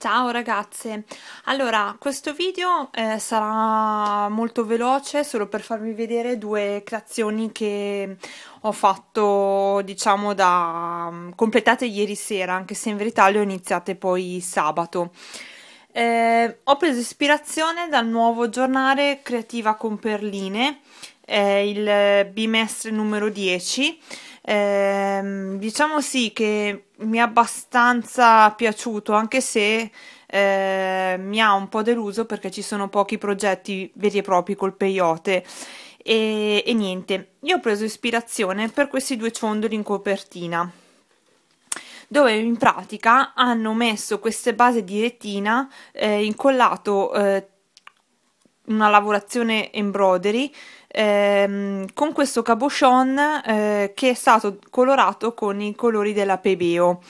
Ciao ragazze, allora questo video eh, sarà molto veloce solo per farvi vedere due creazioni che ho fatto diciamo da mm, completate ieri sera anche se in verità le ho iniziate poi sabato. Eh, ho preso ispirazione dal nuovo giornale Creativa con Perline, eh, il bimestre numero 10 Ehm, diciamo sì che mi è abbastanza piaciuto, anche se eh, mi ha un po' deluso perché ci sono pochi progetti veri e propri col peyote. E, e niente, io ho preso ispirazione per questi due ciondoli in copertina dove in pratica hanno messo queste base di retina eh, incollato eh, una lavorazione embroidery ehm, con questo cabochon eh, che è stato colorato con i colori della Pebeo.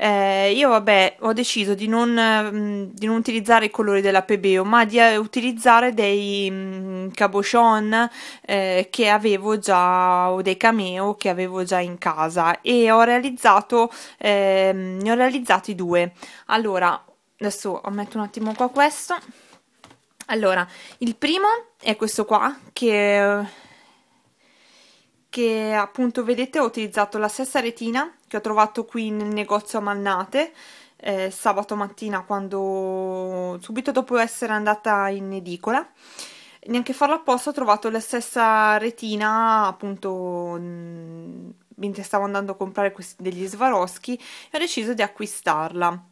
Eh, io vabbè ho deciso di non, mm, di non, utilizzare i colori della Pebeo ma di eh, utilizzare dei mm, cabochon eh, che avevo già o dei cameo che avevo già in casa e ho realizzato eh, ne ho realizzati due allora adesso metto un attimo qua questo allora, il primo è questo qua, che, che appunto vedete ho utilizzato la stessa retina che ho trovato qui nel negozio a Mannate, eh, sabato mattina quando subito dopo essere andata in edicola neanche farlo apposta ho trovato la stessa retina appunto mentre stavo andando a comprare questi, degli Swarovski e ho deciso di acquistarla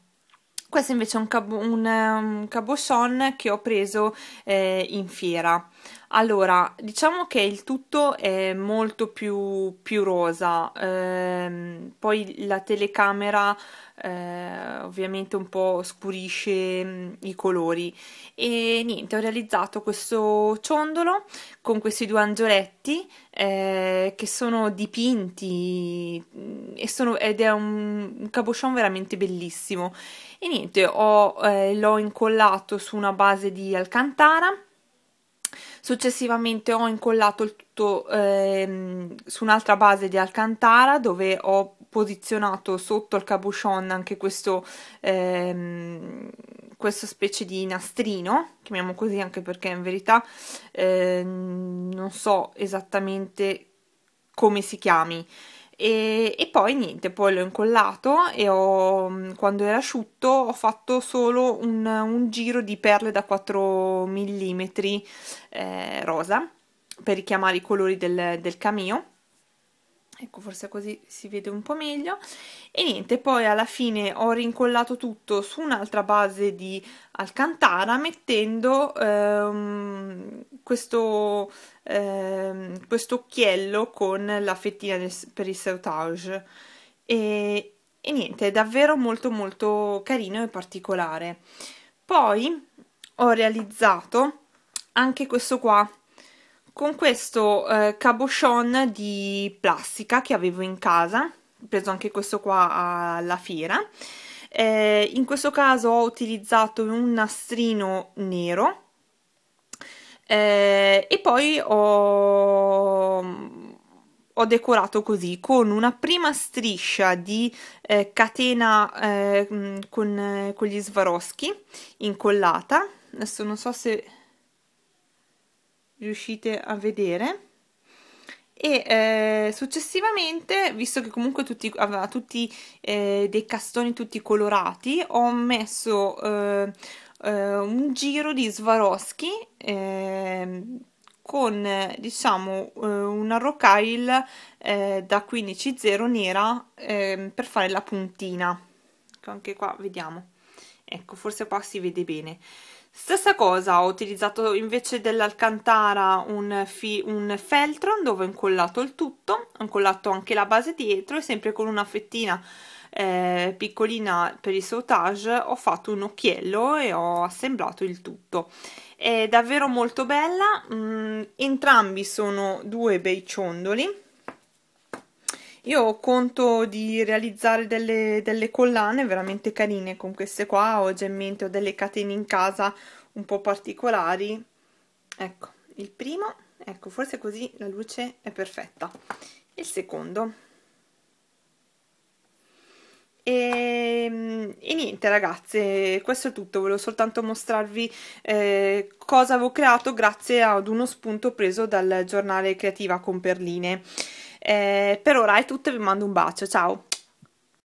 questo invece è un, cab un, un um, cabochon che ho preso eh, in fiera allora diciamo che il tutto è molto più, più rosa ehm, poi la telecamera eh, ovviamente un po' scurisce mm, i colori e niente ho realizzato questo ciondolo con questi due angioletti eh, che sono dipinti mm, sono, ed è un, un cabochon veramente bellissimo e niente ho, eh, l'ho incollato su una base di alcantara successivamente ho incollato il tutto eh, su un'altra base di alcantara dove ho posizionato sotto il cabochon anche questo eh, questa specie di nastrino, chiamiamo così anche perché in verità eh, non so esattamente come si chiami. E, e, poi niente, poi l'ho incollato e ho, quando era asciutto ho fatto solo un, un giro di perle da 4 mm eh, rosa per richiamare i colori del, del cameo ecco forse così si vede un po' meglio e niente poi alla fine ho rincollato tutto su un'altra base di alcantara mettendo ehm, questo, ehm, questo occhiello con la fettina del, per il sautage e, e niente è davvero molto molto carino e particolare poi ho realizzato anche questo qua con questo eh, cabochon di plastica che avevo in casa, ho preso anche questo qua alla fiera. Eh, in questo caso ho utilizzato un nastrino nero eh, e poi ho, ho decorato così con una prima striscia di eh, catena eh, con, eh, con, gli svaroschi incollata adesso non so se riuscite a vedere e eh, successivamente, visto che comunque tutti, aveva tutti eh, dei castoni tutti colorati, ho messo eh, eh un giro di Swarovski ehm, con diciamo eh, una rocaille eh, da 15.0 nera ehm, per fare la puntina. Anche qua vediamo. Ecco, forse qua si vede bene Stessa cosa, ho utilizzato invece dell'alcantara un, un, feltron dove ho incollato il tutto, ho incollato anche la base dietro e sempre con una fettina eh, piccolina per il sautage ho fatto un occhiello e ho assemblato il tutto. È davvero molto bella, mm, entrambi sono due bei ciondoli io conto di realizzare delle, delle collane veramente carine con queste qua, ho già in mente ho delle catene in casa un po' particolari. Ecco, il primo, ecco, forse così la luce è perfetta. Il secondo. E, ehm, e niente ragazze, questo è tutto, volevo soltanto mostrarvi eh, cosa avevo creato grazie ad uno spunto preso dal giornale Creativa con Perline. Eh, per ora è tutto, vi mando un bacio, ciao!